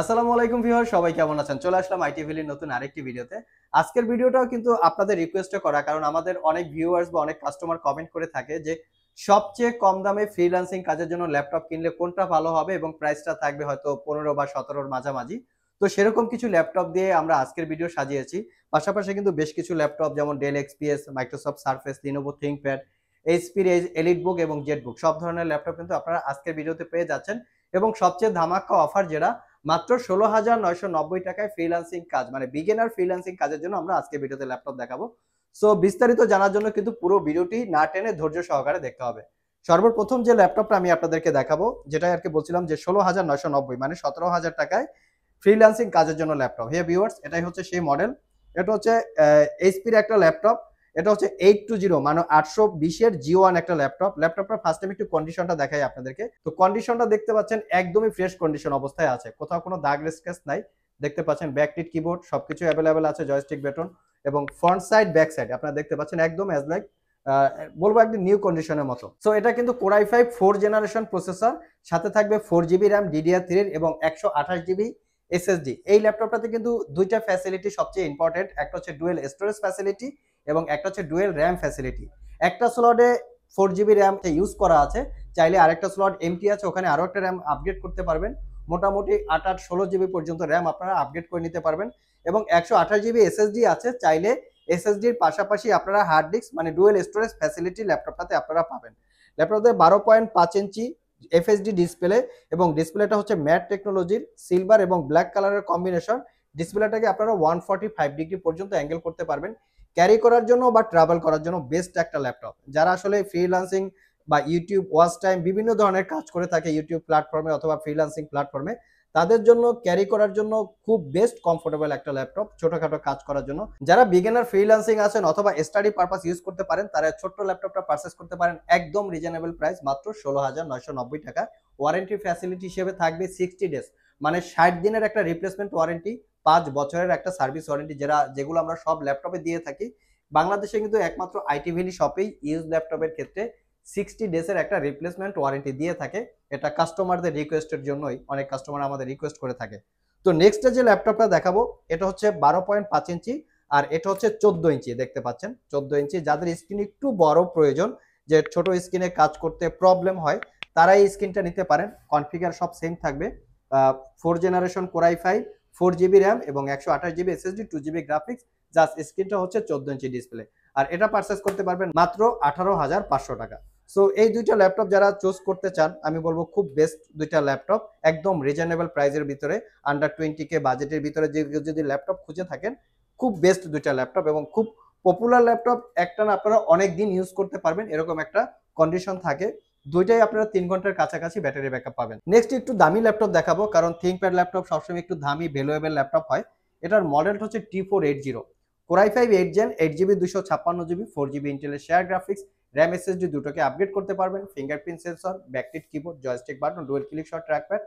আসসালামু আলাইকুম ভিউয়ার সবাই কেমন আছেন চলে আসলাম আইটিভিলির নতুন আরেকটি ভিডিওতে আজকের ভিডিওটাও কিন্তু আপনাদের রিকোয়েস্টে করা কারণ আমাদের অনেক ভিউয়ার্স বা অনেক কাস্টমার কমেন্ট করে থাকে যে সবচেয়ে কম দামে ফ্রিল্যান্সিং কাজের জন্য ল্যাপটপ কিনলে কোনটা ভালো হবে এবং প্রাইসটা থাকবে হয়তো পনেরো বা সতেরোর মাঝামাঝি তো সেরকম কিছু ল্যাপটপ দিয়ে আমরা আজকের ভিডিও সাজিয়েছি পাশাপাশি কিন্তু বেশ কিছু ল্যাপটপ যেমন Dell XPS Microsoft Surface Lenovo ThinkPad এইচপির এলিট বুক এবং জেট বুক সব ধরনের ল্যাপটপ কিন্তু আপনারা আজকের ভিডিওতে পেয়ে যাচ্ছেন এবং সবচেয়ে ধামাক্কা অফার যেটা মাত্র ষোলো হাজার নয়শো নব্বই টাকায় ফ্রিলান্সিং কাজ মানে বিগেনার ফ্রিলান্সিং কাজের জন্য আমরা আজকে ভিডিওতে ল্যাপটপ দেখাবো সো বিস্তারিত জানার জন্য কিন্তু পুরো ভিডিওটি না টেনে ধৈর্য সহকারে দেখতে হবে সর্বপ্রথম যে ল্যাপটপটা আমি আপনাদেরকে দেখাবো যেটা আর কি বলছিলাম যে ষোলো হাজার নয়শো নব্বই মানে সতেরো হাজার টাকায় ফ্রিল্যান্সিং কাজের জন্য ল্যাপটপ হে ভিউয়ার্স এটাই হচ্ছে সেই মডেল এটা হচ্ছে এইচপির একটা ল্যাপটপ এটা হচ্ছে এইট টু জিরো মানে আটশো বিশের জিও ওয়ান একটা ল্যাপটপ ল্যাপটপটা ফার্স্ট টাইম একটু কন্ডিশনটা দেখাই আপনাদেরকে তো কন্ডিশনটা দেখতে পাচ্ছেন একদমই ফ্রেশ কন্ডিশন অবস্থায় আছে কোথাও কোনো দাগ রেস্কেস নাই দেখতে পাচ্ছেন ব্যাকটিট কিবোর্ড সবকিছু অ্যাভেলেবেল আছে জয়স্টিক বেটন এবং ফ্রন্ট সাইড ব্যাক সাইড আপনারা দেখতে পাচ্ছেন একদম অ্যাজ লাইক বলবো একদম নিউ কন্ডিশনের মতো সো এটা কিন্তু core i five four generation processor সাথে থাকবে ফোর জিবি র্যাম ডিডিআর থ্রির এবং একশো আঠাশ জিবি এসএসডি এই ল্যাপটপটাতে কিন্তু দুইটা ফ্যাসিলিটি সবচেয়ে ইম্পর্টেন্ট একটা হচ্ছে ডুয়েল স্টোরেজ ফ্যাসিলিটি এবং একটা হচ্ছে ডুয়েল র্যাম ফ্যাসিলিটি একটা স্লটে ফোর জিবি র্যাম ইউজ করা আছে চাইলে আরেকটা স্লট এমটি আছে ওখানে আরও একটা র্যাম আপডেট করতে পারবেন মোটামুটি আট আট ষোলো জিবি পর্যন্ত র্যাম আপনারা আপডেট করে নিতে পারবেন এবং একশো আঠাশ জিবি এসএসডি আছে চাইলে এসএসডির পাশাপাশি আপনারা হার্ড ডিস্ক মানে ডুয়েল স্টোরেজ ফ্যাসিলিটি ল্যাপটপটাতে আপনারা পাবেন ল্যাপটপতে বারো পয়েন্ট পাঁচ ইঞ্চি এফএসডি ডিসপ্লে এবং ডিসপ্লেটা হচ্ছে ম্যাট টেকনোলজির সিলভার এবং ব্ল্যাক কালারের কম্বিনেশন ডিসপ্লেটাকে আপনারা ওয়ান ফর্টি ফাইভ ডিগ্রি পর্যন্ত অ্যাঙ্গেল করতে পারবেন ক্যারি করার জন্য বা ট্রাভেল করার জন্য বেস্ট একটা ল্যাপটপ যারা আসলে ফ্রিলান্সিং বা ইউটিউব ওয়াচ টাইম বিভিন্ন ধরনের কাজ করে থাকে ইউটিউব প্ল্যাটফর্মে অথবা ফ্রিলান্সিং প্ল্যাটফর্মে তাদের জন্য ক্যারি করার জন্য খুব বেস্ট কমফোর্টেবল একটা ল্যাপটপ ছোটখাটো কাজ করার জন্য যারা বিগিনার ফ্রিল্যান্সিং আছেন অথবা স্টাডি পারপাস ইউজ করতে পারেন তারা ছোট্ট ল্যাপটপটা পারচেস করতে পারেন একদম রিজনেবল প্রাইস মাত্র ষোলো হাজার নয়শো নব্বই টাকা ওয়ারেন্টি ফ্যাসিলিটি হিসেবে থাকবে সিক্সটি ডেজ মানে ষাট দিনের একটা রিপ্লেসমেন্ট ওয়ারেন্টি পাঁচ বছরের একটা সার্ভিস ওয়ারেন্টি যারা যেগুলো আমরা সব ল্যাপটপে দিয়ে থাকি বাংলাদেশে কিন্তু একমাত্র আইটি ভ্যালি শপেই ইউজ ল্যাপটপের ক্ষেত্রে সিক্সটি ডেসের একটা রিপ্লেসমেন্ট ওয়ারেন্টি দিয়ে থাকে এটা কাস্টমারদের রিকোয়েস্টের জন্যই অনেক কাস্টমার আমাদের রিকোয়েস্ট করে থাকে তো নেক্সট যে ল্যাপটপটা দেখাবো এটা হচ্ছে বারো পয়েন্ট পাঁচ ইঞ্চি আর এটা হচ্ছে চোদ্দ ইঞ্চি দেখতে পাচ্ছেন চোদ্দ ইঞ্চি যাদের স্ক্রিন একটু বড় প্রয়োজন যে ছোট স্ক্রিনে কাজ করতে প্রবলেম হয় তারা এই স্ক্রিনটা নিতে পারেন কনফিগার সব সেম থাকবে four generation core i five four GB RAM এবং একশো আঠাশ GB SSD two GB graphics just স্ক্রিনটা হচ্ছে চোদ্দ ইঞ্চি ডিসপ্লে আর এটা পারচেস করতে পারবেন মাত্র আঠারো হাজার পাঁচশো টাকা সো এই দুইটা ল্যাপটপ যারা চুজ করতে চান আমি বলবো খুব বেস্ট দুইটা ল্যাপটপ একদম রিজনেবল প্রাইজের ভিতরে আন্ডার টোয়েন্টি কে বাজেটের ভিতরে যে যদি ল্যাপটপ খুঁজে থাকেন খুব বেস্ট দুইটা ল্যাপটপ এবং খুব পপুলার ল্যাপটপ একটা না আপনারা অনেক দিন ইউজ করতে পারবেন এরকম একটা কন্ডিশন থাকে দুইটাই আপনারা তিন ঘন্টার কাছাকাছি ব্যাটারি ব্যাকআপ পাবেন নেক্সট একটু দামি ল্যাপটপ দেখাবো কারণ থিঙ্কপ্যাড ল্যাপটপ সবসময় একটু দামি ভ্যালুয়েবল ল্যাপটপ হয় এটার মডেলটা হচ্ছে T four eight zero core i five eight gen eight GB দুশো ছাপ্পান্ন জিবি ফোর জিবি ইন্টেলের শেয়ার গ্রাফিক্স র্যাম এসএসডি দুটোকে আপগ্রেড করতে পারবেন fingerprint sensor backlit keyboard joystick button dual click shot trackpad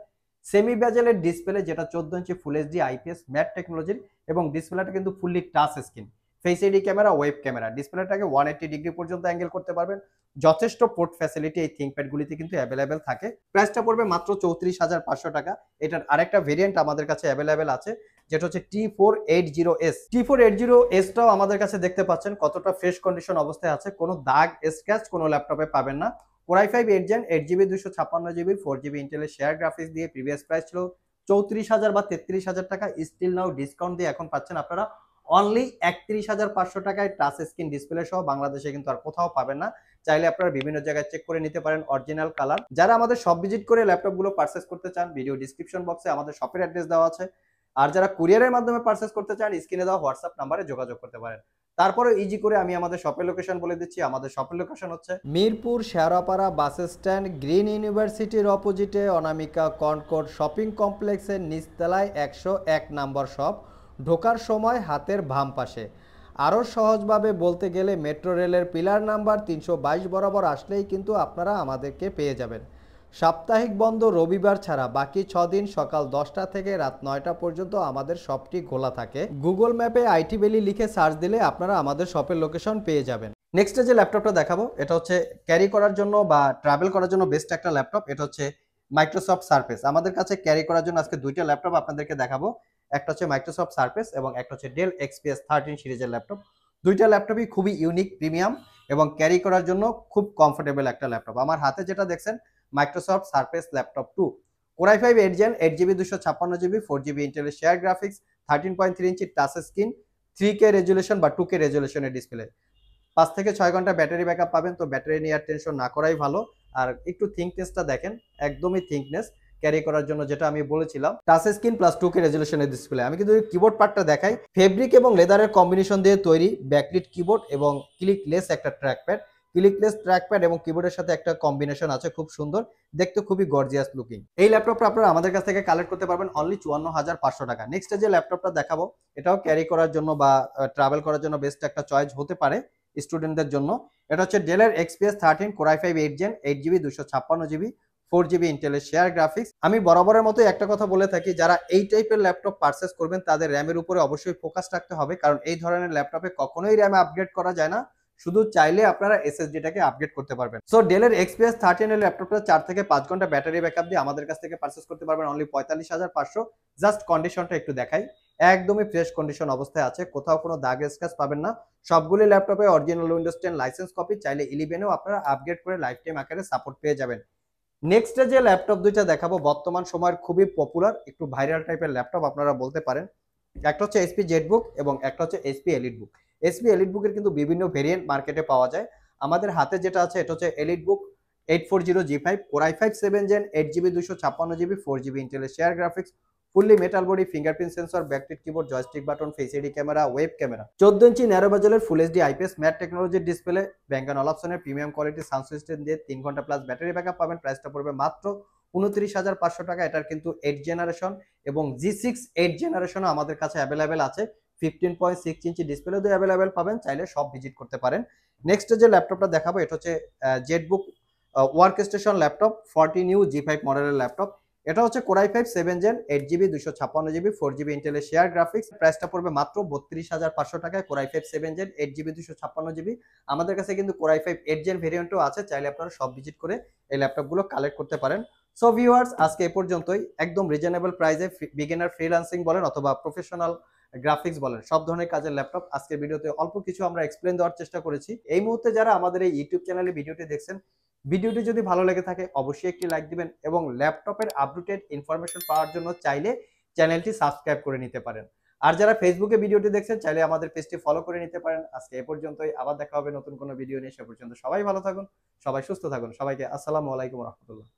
semi ব্যাজেলের ডিসপ্লে যেটা চোদ্দ inch full HD IPS matte টেকনোলজির এবং ডিসপ্লেটা কিন্তু fully touch screen face ID camera web camera ডিসপ্লেটাকে ওয়ান এইটি ডিগ্রি পর্যন্ত অ্যাঙ্গেল করতে পারবেন যথেষ্ট পোর্ট ফ্যাসিলিটি এই থিঙ্কপ্যাডগুলিতে কিন্তু অ্যাভেলেবেল থাকে প্রাইসটা পড়বে মাত্র চৌত্রিশ হাজার পাঁচশো টাকা এটার আরেকটা ভেরিয়েন্ট আমাদের কাছে অ্যাভেলেবেল আছে যেটা হচ্ছে T four eight zero S T four eight zero এসটাও আমাদের কাছে দেখতে পাচ্ছেন কতটা ফ্রেশ কন্ডিশন অবস্থায় আছে কোনো দাগ স্ক্র্যাচ কোনো ল্যাপটপে পাবেন না Y five eight gen eight GB দুশো ছাপ্পান্ন জিবি ফোর জিবি ইন্টেলের শেয়ার গ্রাফিক্স দিয়ে প্রিভিয়াস প্রাইস ছিল চৌত্রিশ হাজার বা তেত্রিশ হাজার টাকা স্টিল নাও ডিসকাউন্ট দিয়ে এখন পাচ্ছেন আপনারা অনলি একত্রিশ হাজার পাঁচশো টাকায় টাচ স্ক্রিন ডিসপ্লে সহ বাংলাদেশে কিন্তু আর কোথাও পাবেন না চাইলে আপনারা বিভিন্ন জায়গায় চেক করে নিতে পারেন অরিজিনাল কালার যারা আমাদের সব ভিজিট করে ল্যাপটপগুলো পার্সেস করতে চান ভিডিও ডিসক্রিপশন বক্সে আমাদের শপের অ্যাড্রেস দেওয়া আছে আর যারা কুরিয়ারের মাধ্যমে পার্সেস করতে চান স্ক্রিনে দেওয়া হোয়াটসঅ্যাপ নাম্বারে যোগাযোগ করতে পারেন তারপরে ইজি করে আমি আমাদের শপের লোকেশন বলে দিচ্ছি আমাদের শপের লোকেশন হচ্ছে Mirpur Shewrapara bus stand green ইউনিভার্সিটির অপোজিটে অনামিকা কনকোর্ড শপিং কমপ্লেক্সের নিচতলায় একশো এক নম্বর শপ ঢোকার সময় হাতের ভাম পাশে আরও সহজভাবে বলতে গেলে মেট্রো রেলের পিলার নাম্বার তিনশো বরাবর আসলেই কিন্তু আপনারা আমাদেরকে পেয়ে যাবেন সাপ্তাহিক বন্ধ রবিবার ছাড়া বাকি ছ দিন সকাল দশটা থেকে রাত নয়টা পর্যন্ত আমাদের শপটি খোলা থাকে গুগল ম্যাপে আইটি ভ্যালি লিখে সার্চ দিলে আপনারা আমাদের শপের লোকেশন পেয়ে যাবেন নেক্সটে যে ল্যাপটপটা দেখাবো এটা হচ্ছে ক্যারি করার জন্য বা ট্রাভেল করার জন্য বেস্ট একটা ল্যাপটপ এটা হচ্ছে মাইক্রোসফট সার্ফেস আমাদের কাছে ক্যারি করার জন্য আজকে দুইটা ল্যাপটপ আপনাদেরকে দেখাবো একটা হচ্ছে মাইক্রোসফট সার্ফেস এবং একটা হচ্ছে ডেল এক্সপিএস থার্টিন সিরিজের ল্যাপটপ দুইটা ল্যাপটপই খুবই ইউনিক প্রিমিয়াম এবং ক্যারি করার জন্য খুব কমফোর্টেবল একটা ল্যাপটপ আমার হাতে যেটা দেখছেন Microsoft Surface laptop two core i five eight gen eight GB দুশো ছাপ্পান্ন জিবি ফোর জিবি ইন্টেলের share graphics thirteen point three inch touch screen three K resolution বা টু কে রেজুলেশনের ডিসপ্লে পাঁচ থেকে ছয় ঘন্টা ব্যাটারি ব্যাকআপ পাবেন তো ব্যাটারি নিয়ে আর টেনশন না করাই ভালো আর একটু থিঙ্কনেসটা দেখেন একদমই থিঙ্কনেস ক্যারি করার জন্য যেটা আমি বলেছিলাম touch screen plus two K রেজলিউশনের ডিসপ্লে আমি কিন্তু কিবোর্ড পার্টটা দেখাই ফেব্রিক এবং লেদারের কম্বিনেশন দিয়ে তৈরি ব্যাকলিট কিবোর্ড এবং ক্লিকলেস একটা ট্র্যাকপ্যাড ক্লিকলেস ট্র্যাকপ্যাড এবং কিবোর্ডের সাথে একটা কম্বিনেশন আছে খুব সুন্দর দেখতে খুবই গর্জিয়াস লুকিং এই ল্যাপটপটা আপনারা আমাদের কাছ থেকে কালেক্ট করতে পারবেন অনলি চুয়ান্ন হাজার পাঁচশো টাকা নেক্সট যে ল্যাপটপটা দেখাবো এটাও ক্যারি করার জন্য বা ট্রাভেল করার জন্য বেস্ট একটা চয়েস হতে পারে স্টুডেন্টদের জন্য এটা হচ্ছে ডেলের XPS thirteen core i five eight gen eight GB দুশো ছাপ্পান্ন জিবি ফোর জিবি ইন্টেলের শেয়ার গ্রাফিক্স আমি বরাবরের মতো একটা কথা বলে থাকি যারা এই টাইপের ল্যাপটপ পারচেস করবেন তাদের র্যামের উপরে অবশ্যই ফোকাস রাখতে হবে কারণ এই ধরনের ল্যাপটপে কখনোই র্যামে আপগ্রেড করা যায় না শুধু চাইলে আপনারা এসএসডিটাকে আপগ্রেড করতে পারবেন সো ডেলের এক্সপিএস থার্টিন এর ল্যাপটপটা চার থেকে পাঁচ ঘন্টা ব্যাটারি ব্যাকআপ দিয়ে আমাদের কাছ থেকে পারচেস করতে পারবেন অনলি পঁয়তাল্লিশ হাজার পাঁচশো জাস্ট কন্ডিশনটা একটু দেখাই একদমই ফ্রেশ কন্ডিশন অবস্থায় আছে কোথাও কোনো দাগ স্ক্যাচ পাবেন না সবগুলি ল্যাপটপে original Windows ten license copy চাইলে ইলেভেনেও আপনারা আপগ্রেড করে লাইফ টাইম আকারে সাপোর্ট পেয়ে যাবেন নেক্সট যে ল্যাপটপ দুইটা দেখাবো বর্তমান সময়ের খুবই পপুলার একটু ভাইরাল টাইপের ল্যাপটপ আপনারা বলতে পারেন একটা হচ্ছে এসপি জেটবুক এবং একটা হচ্ছে HP EliteBook HP Elite বুকের কিন্তু বিভিন্ন ভেরিয়েন্ট মার্কেটে পাওয়া যায় আমাদের হাতে যেটা আছে এটা হচ্ছে EliteBook eight four zero G five core i five seven gen eight GB দুশো ছাপ্পান্ন জিবি ফোর জিবি ইন্টেলের share graphics fully metal body fingerprint sensor backlit keyboard joystick button face ID camera web camera চোদ্দ inch narrow বাজলের full HD IPS matte টেকনোলজির display ব্যাঙ্গান অল অপশনের premium quality sound system দিয়ে তিন ঘন্টা প্লাস ব্যাটারি ব্যাকআপ পাবেন প্রাইসটা পড়বে মাত্র উনত্রিশ হাজার পাঁচশো টাকা এটার কিন্তু এইট জেনারেশন এবং জি সিক্স এইট জেনারেশনও আমাদের কাছে অ্যাভেলেবেল আছে fifteen point six inch display দিয়ে অ্যাভেলেবেল পাবেন চাইলে সব ভিজিট করতে পারেন নেক্সট যে ল্যাপটপটা দেখাবো এটা হচ্ছে ZBook workstation laptop forty new G five মডেলের ল্যাপটপ এটা হচ্ছে core i five seven gen eight GB দুশো ছাপান্ন জিবি ফোর জিবি ইন্টেলের শেয়ার গ্রাফিক্স প্রাইসটা পড়বে মাত্র বত্রিশ হাজার পাঁচশো টাকায় core i five seven gen eight GB দুশো ছাপ্পান্ন জিবি আমাদের কাছে কিন্তু কোরাই ফাইভ এইট জেন ভেরিয়েন্টও আছে চাইলে আপনারা সব ভিজিট করে এই ল্যাপটপগুলো কালেক্ট করতে পারেন সো ভিউয়ার্স আজকে এ পর্যন্তই একদম রিজনেবল প্রাইসে বিগিনার ফ্রিলান্সিং বলেন অথবা প্রফেশনাল গ্রাফিক্স বলেন সব ধরনের কাজের ল্যাপটপ আজকে ভিডিওতে অল্প কিছু আমরা এক্সপ্লেন দেওয়ার চেষ্টা করেছি এই মুহূর্তে যারা আমাদের এই ইউটিউব চ্যানেলে ভিডিওটি দেখছেন ভিডিওটি যদি ভালো লেগে থাকে অবশ্যই একটি লাইক দিবেন এবং ল্যাপটপের আপডেটেড ইনফরমেশন পাওয়ার জন্য চাইলে চ্যানেলটি সাবস্ক্রাইব করে নিতে পারেন আর যারা ফেসবুকে ভিডিওটি দেখছেন চাইলে আমাদের পেজটি ফলো করে নিতে পারেন আজকে এ পর্যন্তই আবার দেখা হবে নতুন কোনো ভিডিও নিয়ে সে পর্যন্ত সবাই ভালো থাকুন সবাই সুস্থ থাকুন সবাইকে আসসালামু আলাইকুম রহমতুল্লাহ